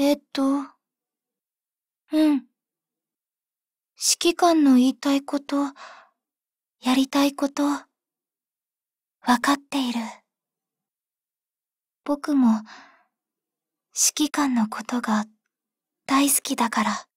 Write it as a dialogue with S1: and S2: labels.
S1: えっと、うん。指揮官の言いたいこと、や
S2: りたいこと、わかっている。
S1: 僕も、指揮官のことが大好きだから。